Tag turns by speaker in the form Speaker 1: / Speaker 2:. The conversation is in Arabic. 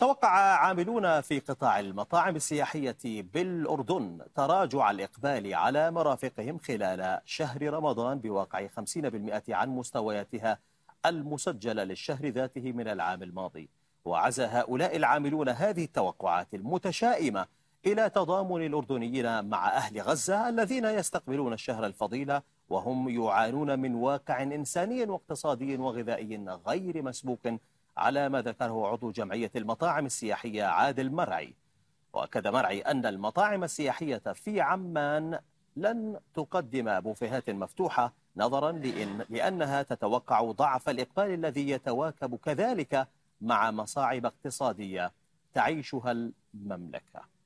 Speaker 1: توقع عاملون في قطاع المطاعم السياحية بالأردن تراجع الإقبال على مرافقهم خلال شهر رمضان بواقع 50% عن مستوياتها المسجلة للشهر ذاته من العام الماضي وعزى هؤلاء العاملون هذه التوقعات المتشائمة إلى تضامن الأردنيين مع أهل غزة الذين يستقبلون الشهر الفضيلة وهم يعانون من واقع إنساني واقتصادي وغذائي غير مسبوق على ما ذكره عضو جمعية المطاعم السياحية عادل مرعي وأكد مرعي أن المطاعم السياحية في عمان لن تقدم بوفيهات مفتوحة نظرا لأن لأنها تتوقع ضعف الإقبال الذي يتواكب كذلك مع مصاعب اقتصادية تعيشها المملكة